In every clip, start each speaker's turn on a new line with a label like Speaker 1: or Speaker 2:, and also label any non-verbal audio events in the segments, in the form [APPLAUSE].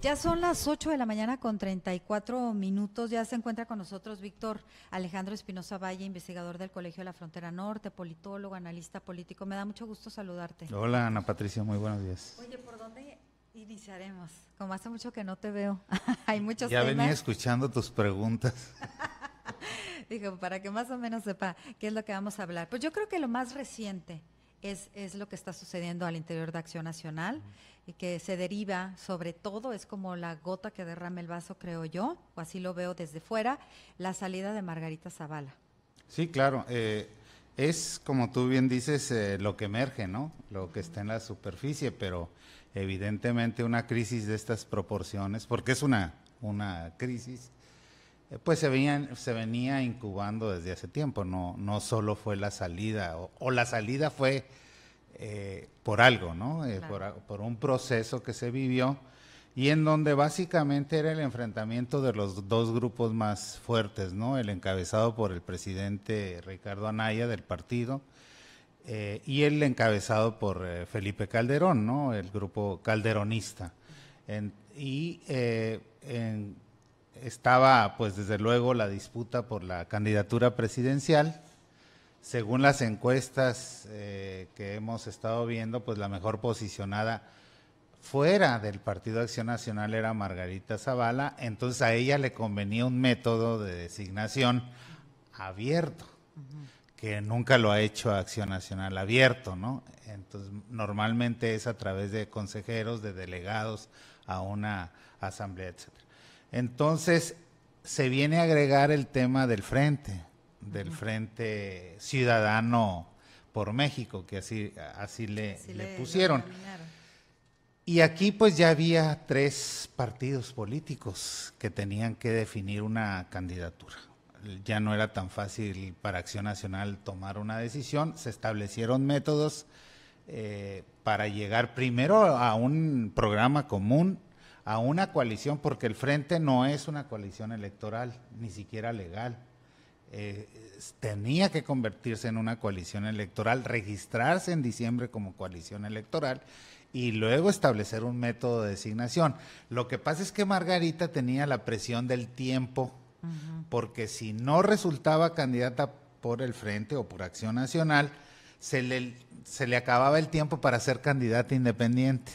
Speaker 1: Ya son las 8 de la mañana con 34 minutos. Ya se encuentra con nosotros Víctor Alejandro Espinosa Valle, investigador del Colegio de la Frontera Norte, politólogo, analista político. Me da mucho gusto saludarte. Hola, Ana
Speaker 2: Patricia, muy buenos días.
Speaker 1: Oye, ¿por dónde iniciaremos? Como hace mucho que no te veo. [LAUGHS] Hay muchos ya Ya venía
Speaker 2: escuchando tus preguntas.
Speaker 1: [LAUGHS] Dijo, para que más o menos sepa qué es lo que vamos a hablar. Pues yo creo que lo más reciente, es, es, lo que está sucediendo al interior de Acción Nacional y que se deriva sobre todo, es como la gota que derrama el vaso, creo yo, o así lo veo desde fuera, la salida de Margarita Zavala.
Speaker 2: Sí, claro. Eh, es, como tú bien dices, eh, lo que emerge, ¿no? Lo que está en la superficie, pero evidentemente una crisis de estas proporciones, porque es una, una crisis, eh, pues se, se venía incubando desde hace tiempo, no, no solo fue la salida, o, la salida fue eh, por algo, ¿no? Eh, por, un proceso que se vivió y en donde básicamente era el enfrentamiento de los dos grupos más fuertes, ¿no? El encabezado por el presidente Ricardo Anaya del partido y el encabezado por Felipe Calderón, ¿no? El grupo calderonista. y en estaba, pues desde luego, la disputa por la candidatura presidencial. Según las encuestas eh, que hemos estado viendo, pues la mejor posicionada fuera del Partido Acción Nacional era Margarita Zavala, entonces a ella le convenía un método de designación abierto, que nunca lo ha hecho Acción Nacional abierto, ¿no? Entonces, normalmente es a través de consejeros, de delegados a una asamblea, etcétera. Entonces, se viene a agregar el tema del frente, del frente ciudadano por México, que así, le, pusieron. Y aquí pues ya había tres partidos políticos que tenían que definir una candidatura. Ya no era tan fácil para Acción Nacional tomar una decisión, se establecieron métodos eh, para llegar primero a un programa común a una coalición, porque el frente no es una coalición electoral, ni siquiera legal. Eh, tenía que convertirse en una coalición electoral, registrarse en diciembre como coalición electoral y luego establecer un método de designación. Lo que pasa es que Margarita tenía la presión del tiempo, porque si no resultaba candidata por el Frente o por Acción Nacional, se le, se le acababa el tiempo para ser candidata independiente,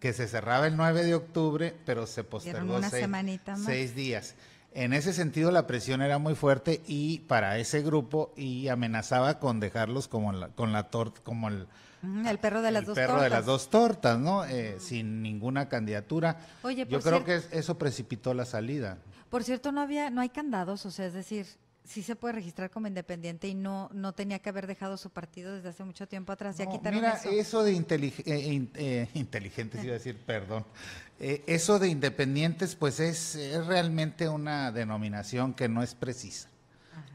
Speaker 2: que se cerraba el 9 de octubre, pero se postergó una
Speaker 1: seis,
Speaker 2: días. En ese sentido la presión era muy fuerte y para ese grupo y amenazaba con dejarlos como con la torta, como el,
Speaker 1: perro de las dos perro tortas. de las
Speaker 2: dos tortas, ¿no? Eh, sin ninguna candidatura.
Speaker 1: Oye, Yo creo que
Speaker 2: eso precipitó la salida.
Speaker 1: Por cierto, no había, no hay candados, o sea, es decir, sí se puede registrar como independiente y no, no tenía que haber dejado su partido desde hace mucho tiempo atrás. Ya mira,
Speaker 2: eso, de eh, eh, [LAUGHS] inteligentes, iba a decir, perdón. Eh, eso de independientes, pues es, es, realmente una denominación que no es precisa,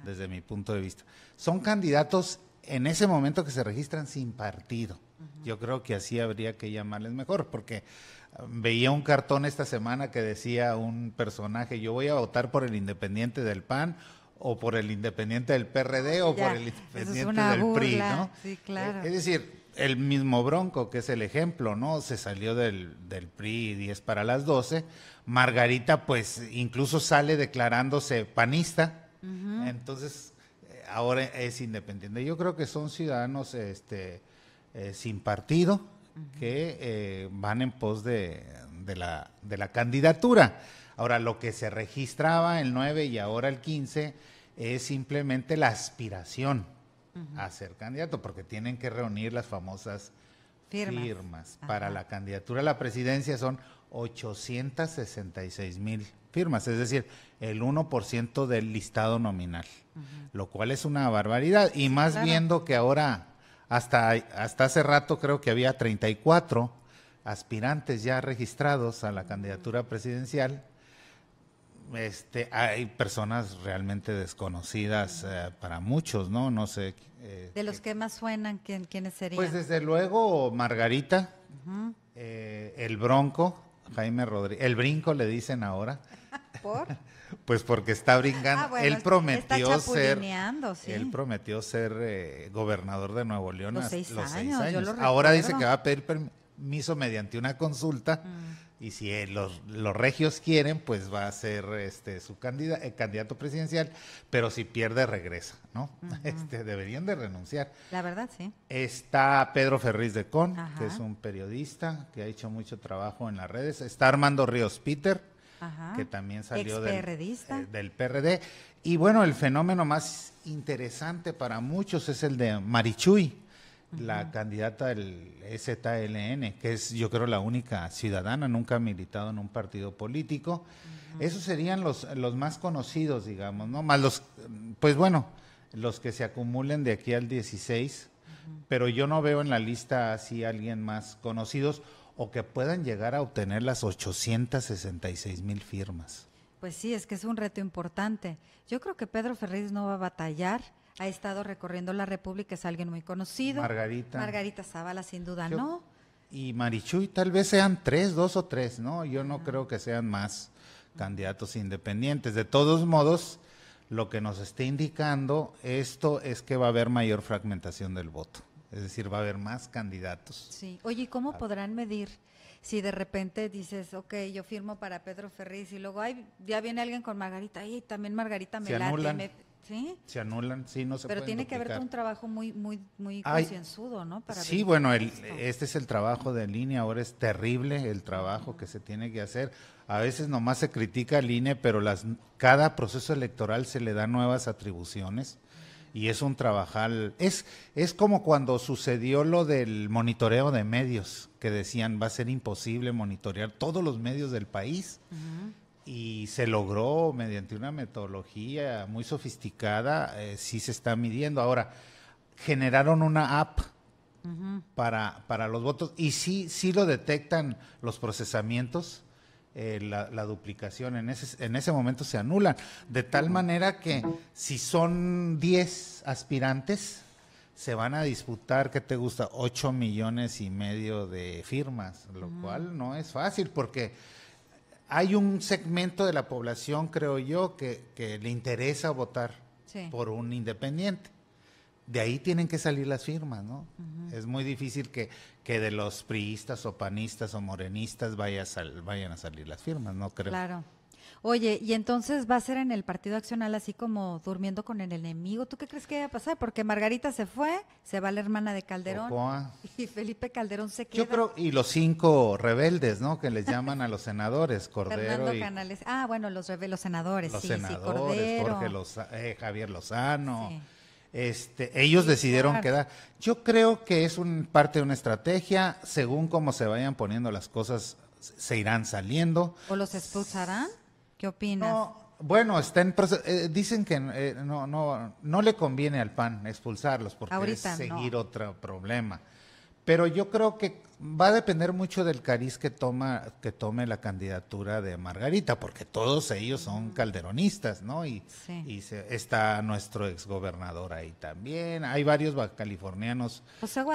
Speaker 2: desde mi punto de vista. Son candidatos en ese momento que se registran sin partido. Yo creo que así habría que llamarles mejor, porque um, veía un cartón esta semana que decía un personaje, yo voy a votar por el independiente del PAN o por el independiente del PRD o por el independiente del PRI, ¿no? Eh, es decir, el mismo Bronco, que es el ejemplo, ¿no? Se salió del, del PRI 10 para las 12. Margarita, pues, incluso sale declarándose panista. Entonces, eh, ahora es independiente. Yo creo que son ciudadanos este, eh, sin partido que van en pos de, de, la, de la candidatura. Ahora, lo que se registraba el 9 y ahora el 15 es simplemente la aspiración a ser candidato, porque tienen que reunir las famosas firmas. Para la candidatura a la presidencia son 866 mil firmas, es decir, el 1% del listado nominal, lo cual es una barbaridad. Y más viendo que ahora, hasta, hasta hace rato creo que había 34 aspirantes ya registrados a la candidatura presidencial este, hay personas realmente desconocidas eh, para muchos, ¿no? No sé. Eh,
Speaker 1: de los que, más suenan, ¿quiénes serían? Pues
Speaker 2: desde luego Margarita, eh, el Bronco, Jaime Rodríguez, el Brinco le dicen ahora.
Speaker 1: [LAUGHS] ¿Por? [LAUGHS]
Speaker 2: pues porque está brincando. Ah, él prometió ser, él prometió ser gobernador de Nuevo León los seis, años. ahora dice que va a pedir permiso mediante una consulta y si eh, los, regios quieren, pues va a ser este su eh, candidato presidencial, pero si pierde, regresa, ¿no? [LAUGHS] este, deberían de renunciar. La verdad, sí. Está Pedro Ferriz de Con, que es un periodista que ha hecho mucho trabajo en las redes. Está Armando Ríos Peter,
Speaker 1: que también salió del, eh,
Speaker 2: del PRD. Y bueno, el fenómeno más interesante para muchos es el de Marichuy la candidata del ZLN, que es yo creo la única ciudadana, nunca ha militado en un partido político. Esos serían los, los más conocidos, digamos, ¿no? Más los, pues bueno, los que se acumulen de aquí al 16, pero yo no veo en la lista así alguien más conocidos o que puedan llegar a obtener las 866 mil firmas.
Speaker 1: Pues sí, es que es un reto importante. Yo creo que Pedro Ferriz no va a batallar ha estado recorriendo la República, es alguien muy conocido. Margarita. Margarita Zavala, sin duda, ¿no?
Speaker 2: Y Marichuy, tal vez sean tres, dos o tres, ¿no? Yo no creo que sean más candidatos independientes. De todos modos, lo que nos está indicando esto es que va a haber mayor fragmentación del voto. Es decir, va a haber más candidatos.
Speaker 1: Sí. Oye, ¿y cómo ah. podrán medir? si de repente dices, ok, yo firmo para Pedro Ferriz y luego ay, ya viene alguien con Margarita, y también Margarita me ¿Sí?
Speaker 2: Se anulan, sí, no se Pero tiene que haber un
Speaker 1: trabajo muy, muy, muy concienzudo, ¿no? sí, bueno,
Speaker 2: el, este es el trabajo de línea, ahora es terrible el trabajo que se tiene que hacer. A veces nomás se critica al INE, pero las, cada proceso electoral se le da nuevas atribuciones y es un trabajar, es, es como cuando sucedió lo del monitoreo de medios, que decían va a ser imposible monitorear todos los medios del país y se logró mediante una metodología muy sofisticada, eh, sí se está midiendo. Ahora, generaron una app para, para los votos y sí, sí lo detectan los procesamientos. Eh, la, duplicación en ese, en ese momento se anulan, de tal manera que si son 10 aspirantes, se van a disputar, ¿qué te gusta? 8 millones y medio de firmas, lo cual no es fácil porque hay un segmento de la población, creo yo, que, le interesa votar por un independiente. De ahí tienen que salir las firmas, ¿no? Es muy difícil que, de los priistas o panistas o morenistas vayan a salir las firmas, ¿no creo? Claro.
Speaker 1: Oye, y entonces va a ser en el Partido Accional así como durmiendo con el enemigo. ¿Tú qué crees que va a pasar? Porque Margarita se fue, se va la hermana de Calderón y Felipe Calderón se queda. Yo creo,
Speaker 2: y los cinco rebeldes, ¿no? Que les llaman a los senadores, [LAUGHS] Cordero y...
Speaker 1: Canales. Ah, bueno, los, rebeldes, los senadores. Los senadores, sí, Cordero.
Speaker 2: Jorge eh, Javier Lozano. Este, ellos decidieron quedar. Yo creo que es un, parte de una estrategia, según cómo se vayan poniendo las cosas, se irán saliendo.
Speaker 1: ¿O los expulsarán? ¿Qué opinas?
Speaker 2: bueno, está eh, dicen que eh, no, no, no le conviene al PAN expulsarlos porque es seguir otro problema. Pero yo creo que va a depender mucho del cariz que toma que tome la candidatura de Margarita, porque todos ellos son calderonistas, ¿no? Y, está nuestro exgobernador ahí también. Hay varios californianos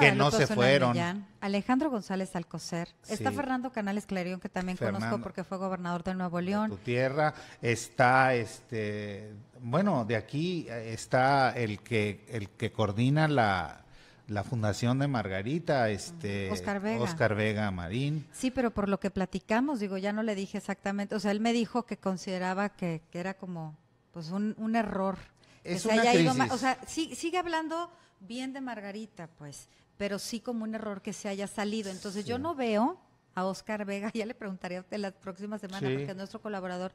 Speaker 1: que no se fueron. Alejandro González Alcocer. Está Fernando Canales Clarion, que también conozco porque fue gobernador de Nuevo León.
Speaker 2: tierra. Está este, bueno, de aquí está el que el que coordina la la Fundación de Margarita, este Oscar Vega. Oscar Vega Marín.
Speaker 1: Sí, pero por lo que platicamos, digo, ya no le dije exactamente, o sea, él me dijo que consideraba que, que era como pues un, un error. Es que una se haya crisis. o sea, sí, sigue hablando bien de Margarita, pues, pero sí como un error que se haya salido. Entonces yo no veo a Oscar Vega, [LAUGHS] ya le preguntaría a usted la próxima semana, porque es nuestro colaborador,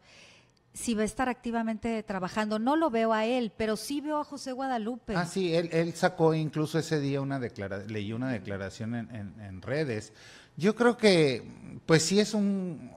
Speaker 1: si va a estar activamente trabajando. No lo veo a él, pero sí veo a José Guadalupe. Ah,
Speaker 2: sí, él, sacó incluso ese día una declaración, leyó una declaración en, en, en, redes. Yo creo que, pues sí es un,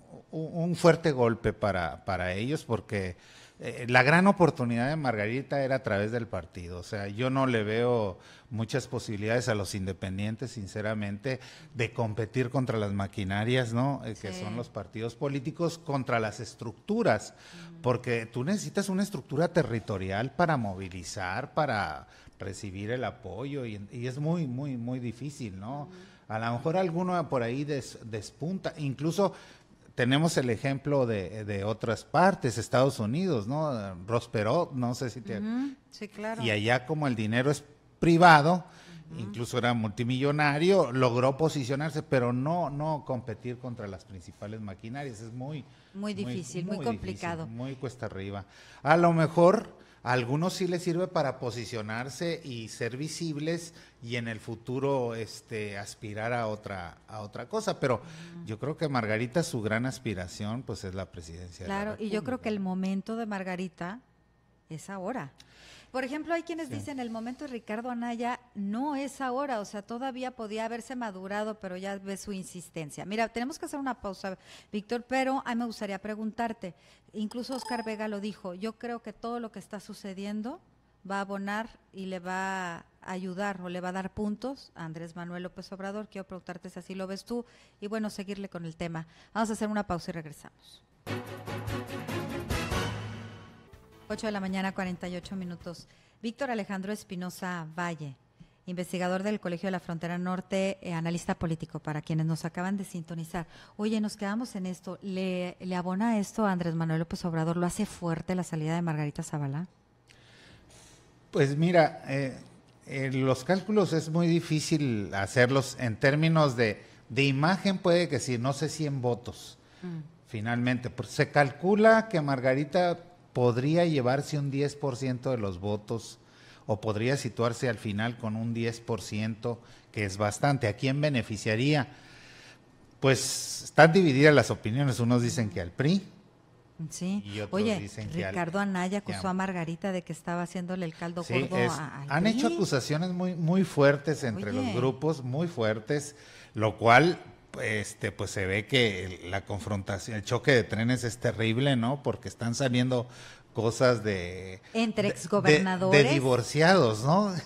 Speaker 2: fuerte golpe para, para ellos porque eh, la gran oportunidad de Margarita era a través del partido. O sea, yo no le veo muchas posibilidades a los independientes, sinceramente, de competir contra las maquinarias, ¿no? Eh, que son los partidos políticos, contra las estructuras, porque tú necesitas una estructura territorial para movilizar, para recibir el apoyo, y, es muy, muy, muy difícil, ¿no? A lo mejor alguno por ahí despunta. Incluso tenemos el ejemplo de, otras partes, Estados Unidos, ¿no? Rosperot, no sé si te... Sí, claro. Y allá como el dinero es privado, incluso era multimillonario, logró posicionarse, pero no, no competir contra las principales maquinarias. Es muy...
Speaker 1: Muy difícil, muy, complicado.
Speaker 2: muy cuesta arriba. A lo mejor algunos sí les sirve para posicionarse y ser visibles y en el futuro este, aspirar a otra, a otra cosa. Pero yo creo que Margarita, su gran aspiración, pues es la presidencia. Claro, de la y yo creo
Speaker 1: que el momento de Margarita es ahora. Por ejemplo, hay quienes dicen el momento de Ricardo Anaya no es ahora, o sea, todavía podía haberse madurado, pero ya ve su insistencia. Mira, tenemos que hacer una pausa, Víctor, pero a mí me gustaría preguntarte, incluso Oscar Vega lo dijo, yo creo que todo lo que está sucediendo va a abonar y le va a ayudar o le va a dar puntos a Andrés Manuel López Obrador. Quiero preguntarte si así lo ves tú y bueno, seguirle con el tema. Vamos a hacer una pausa y regresamos. 8 de la mañana, 48 minutos. Víctor Alejandro Espinosa Valle, investigador del Colegio de la Frontera Norte, eh, analista político, para quienes nos acaban de sintonizar. Oye, nos quedamos en esto. ¿Le, abona esto a Andrés Manuel López Obrador? ¿Lo hace fuerte la salida de Margarita Zavala?
Speaker 2: Pues mira, eh, eh, los cálculos es muy difícil hacerlos en términos de, imagen, puede que sí, no sé si en votos. Mm. Finalmente, pues, se calcula que Margarita podría llevarse un 10% de los votos o podría situarse al final con un 10%, que es bastante. ¿A quién beneficiaría? Pues están divididas las opiniones. Unos dicen que al PRI. Sí. Y otros dicen que Ricardo Anaya acusó a
Speaker 1: Margarita de que estaba haciéndole el caldo gordo al a, Han hecho acusaciones
Speaker 2: muy, muy fuertes entre los grupos, muy fuertes, lo cual este, pues se ve que la confrontación, el choque de trenes es terrible, ¿no? Porque están saliendo cosas de... Entre exgobernadores. De, divorciados, ¿no? [LAUGHS]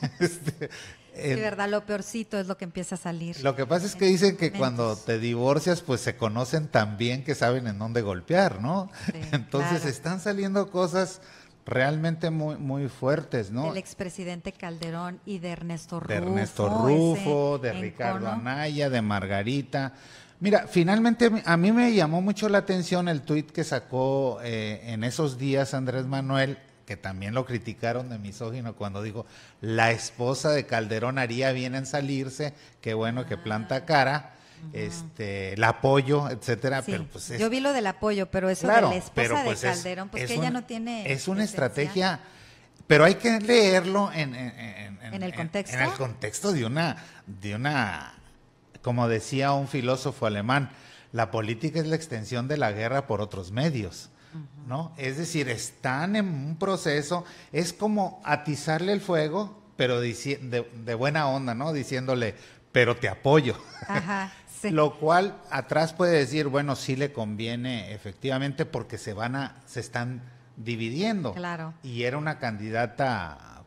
Speaker 2: Este, de
Speaker 1: verdad, lo peorcito es lo que empieza a salir.
Speaker 2: Lo que pasa es que dicen que cuando te divorcias, pues se conocen tan bien que saben en dónde golpear, ¿no?
Speaker 1: [LAUGHS] Entonces
Speaker 2: están saliendo cosas realmente muy, muy fuertes, ¿no? el
Speaker 1: expresidente Calderón y de Ernesto Rufo. De Ernesto Rufo, de Ricardo
Speaker 2: Anaya, de Margarita. Mira, finalmente a mí me llamó mucho la atención el tuit que sacó eh, en esos días Andrés Manuel, que también lo criticaron de misógino cuando dijo, la esposa de Calderón haría bien en salirse, qué bueno que planta ah. cara este, el apoyo, etcétera. Pero pues Yo vi
Speaker 1: lo del apoyo, pero eso de la esposa de pues, Calderón, pues ella no tiene. Es
Speaker 2: una estrategia pero hay que leerlo en, en, el contexto. de una, de una, como decía un filósofo alemán, la política es la extensión de la guerra por otros medios. ¿No? Es decir, están en un proceso, es como atizarle el fuego, pero de, de buena onda, ¿no? Diciéndole, pero te apoyo. Ajá, [LAUGHS] Lo cual atrás puede decir, bueno, sí le conviene efectivamente porque se van a, se están dividiendo. Claro. Y era una candidata,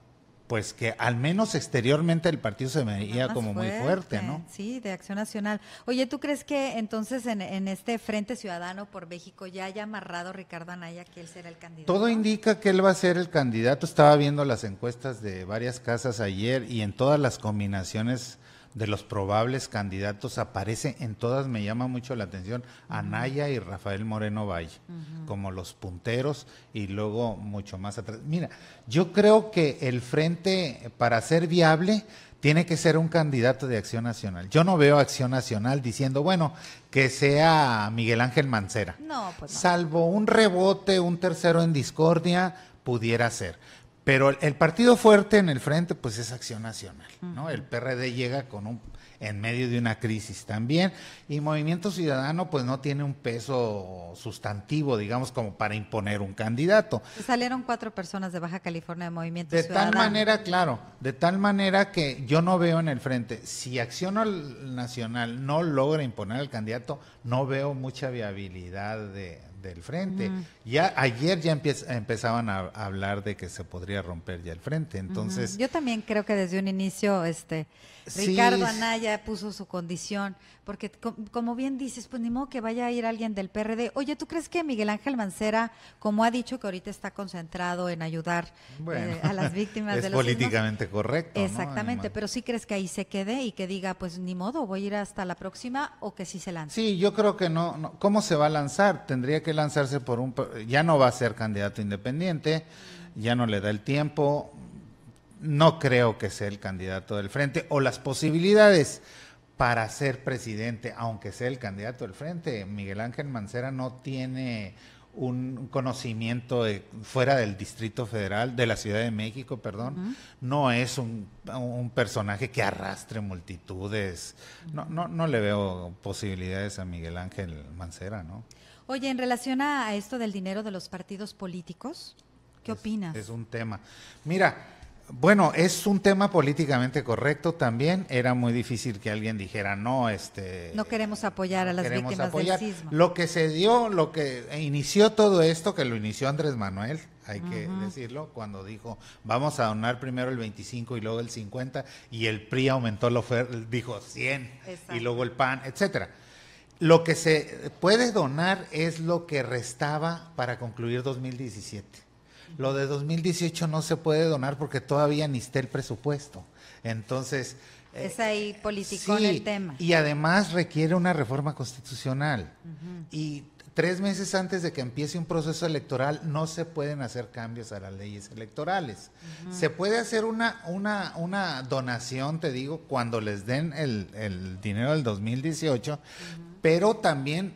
Speaker 2: pues que al menos exteriormente el partido se veía como muy fuerte, ¿no?
Speaker 1: Sí, de Acción Nacional. Oye, ¿tú crees que entonces en, en, este Frente Ciudadano por México ya haya amarrado Ricardo Anaya que él será el candidato? Todo
Speaker 2: indica que él va a ser el candidato. Estaba viendo las encuestas de varias casas ayer y en todas las combinaciones de los probables candidatos aparece en todas, me llama mucho la atención, Anaya y Rafael Moreno Valle, como los punteros y luego mucho más atrás. Mira, yo creo que el frente, para ser viable, tiene que ser un candidato de Acción Nacional. Yo no veo Acción Nacional diciendo, bueno, que sea Miguel Ángel Mancera. No, pues no. Salvo un rebote, un tercero en discordia, pudiera ser. Pero el, partido fuerte en el frente, pues es Acción Nacional, ¿no? El PRD llega con un, en medio de una crisis también, y Movimiento Ciudadano, pues no tiene un peso sustantivo, digamos, como para imponer un candidato.
Speaker 1: Salieron cuatro personas de Baja California de Movimiento Ciudadano. De tal manera,
Speaker 2: claro, de tal manera que yo no veo en el frente, si Acción Nacional no logra imponer al candidato, no veo mucha viabilidad de, del frente. Ya ayer ya empezaban a, hablar de que se podría romper ya el frente. Entonces, yo
Speaker 1: también creo que desde un inicio este Ricardo Anaya puso su condición, porque como bien dices, pues ni modo que vaya a ir alguien del PRD. Oye, ¿tú crees que Miguel Ángel Mancera, como ha dicho que ahorita está concentrado en ayudar eh, a las víctimas [LAUGHS] de los políticamente
Speaker 2: correcto. Exactamente,
Speaker 1: pero si crees que ahí se quede y que diga, pues ni modo, voy a ir hasta la próxima o que sí se lance.
Speaker 2: Sí, yo creo que no, no. ¿Cómo se va a lanzar? Tendría que lanzarse por un... Ya no va a ser candidato independiente, ya no le da el tiempo no creo que sea el candidato del frente o las posibilidades para ser presidente, aunque sea el candidato del frente. Miguel Ángel Mancera no tiene un conocimiento fuera del Distrito Federal, de la Ciudad de México, perdón, no es un, personaje que arrastre multitudes. No, no, no le veo posibilidades a Miguel Ángel Mancera, ¿no?
Speaker 1: Oye, en relación a esto del dinero de los partidos políticos, ¿qué opinas?
Speaker 2: Es un tema. Mira, bueno, es un tema políticamente correcto también. Era muy difícil que alguien dijera no, este.
Speaker 1: No queremos apoyar a las víctimas del sismo.
Speaker 2: Lo que se dio, lo que inició todo esto, que lo inició Andrés Manuel, hay que decirlo, cuando dijo vamos a donar primero el 25 y luego el 50 y el PRI aumentó la oferta, dijo 100 y luego el PAN, etcétera. Lo que se puede donar es lo que restaba para concluir 2017 lo de 2018 no se puede donar porque todavía ni está el presupuesto. Entonces... Eh, es
Speaker 1: ahí político el tema. Y
Speaker 2: además requiere una reforma constitucional. Y tres meses antes de que empiece un proceso electoral no se pueden hacer cambios a las leyes electorales. Se puede hacer una, una, una donación, te digo, cuando les den el, dinero del 2018, pero también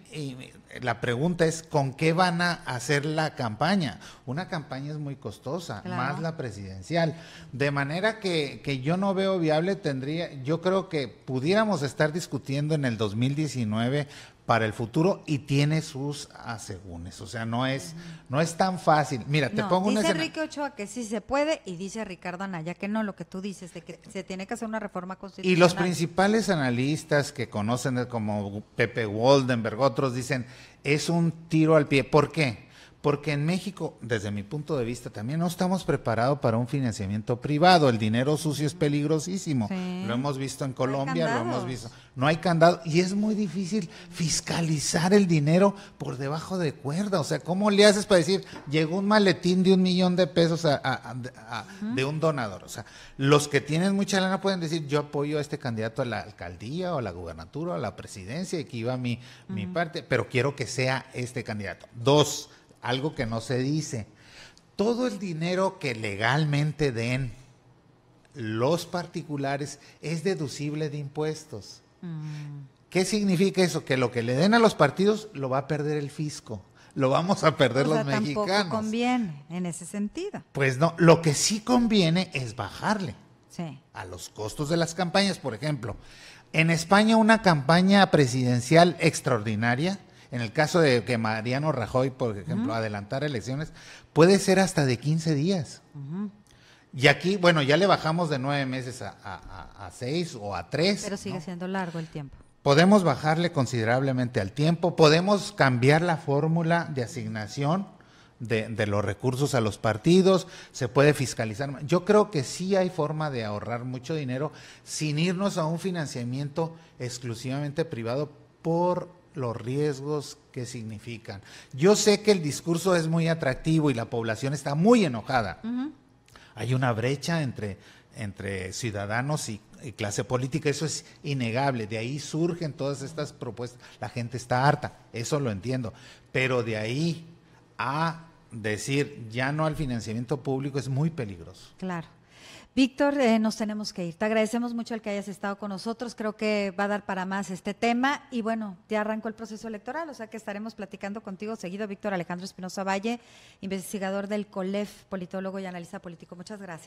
Speaker 2: la pregunta es con qué van a hacer la campaña. Una campaña es muy costosa, más la presidencial. De manera que, que, yo no veo viable, tendría, yo creo que pudiéramos estar discutiendo en el 2019 para el futuro y tiene sus asegúnes. O sea, no es, no es tan fácil. Mira, te pongo una Dice Enrique
Speaker 1: Ochoa que sí se puede y dice Ricardo Anaya que no, lo que tú dices, de que se tiene que hacer una reforma constitucional. Y los
Speaker 2: principales analistas que conocen, como Pepe Waldenberg, otros dicen, es un tiro al pie. ¿Por qué? porque en México, desde mi punto de vista, también no estamos preparados para un financiamiento privado. El dinero sucio es peligrosísimo. Lo hemos visto en Colombia, lo hemos visto. No hay candado y es muy difícil fiscalizar el dinero por debajo de cuerda. O sea, ¿cómo le haces para decir, llegó un maletín de un millón de pesos de un donador? O sea, los que tienen mucha lana pueden decir, yo apoyo a este candidato a la alcaldía o a la gubernatura o a la presidencia y que iba mi, mi parte, pero quiero que sea este candidato. Dos, algo que no se dice. Todo el dinero que legalmente den los particulares es deducible de impuestos.
Speaker 1: Mm.
Speaker 2: ¿Qué significa eso? Que lo que le den a los partidos lo va a perder el fisco lo vamos a perder los mexicanos.
Speaker 1: Tampoco conviene en ese sentido.
Speaker 2: Pues no, lo que sí conviene es bajarle a los costos de las campañas. Por ejemplo, en España una campaña presidencial extraordinaria en el caso de que Mariano Rajoy, por ejemplo, adelantar elecciones, puede ser hasta de 15 días. Y aquí, bueno, ya le bajamos de nueve meses a, seis o a tres. Pero sigue siendo largo el tiempo. Podemos bajarle considerablemente al tiempo, podemos cambiar la fórmula de asignación de, de, los recursos a los partidos, se puede fiscalizar. Yo creo que sí hay forma de ahorrar mucho dinero sin irnos a un financiamiento exclusivamente privado por los riesgos que significan. Yo sé que el discurso es muy atractivo y la población está muy enojada. Hay una brecha entre, entre ciudadanos y, y, clase política, eso es innegable, de ahí surgen todas estas propuestas. La gente está harta, eso lo entiendo, pero de ahí a decir ya no al financiamiento público es muy peligroso.
Speaker 1: Claro. Víctor, eh, nos tenemos que ir. Te agradecemos mucho el que hayas estado con nosotros. Creo que va a dar para más este tema. Y bueno, ya arrancó el proceso electoral, o sea que estaremos platicando contigo seguido. Víctor Alejandro Espinosa Valle, investigador del COLEF, politólogo y analista político. Muchas gracias.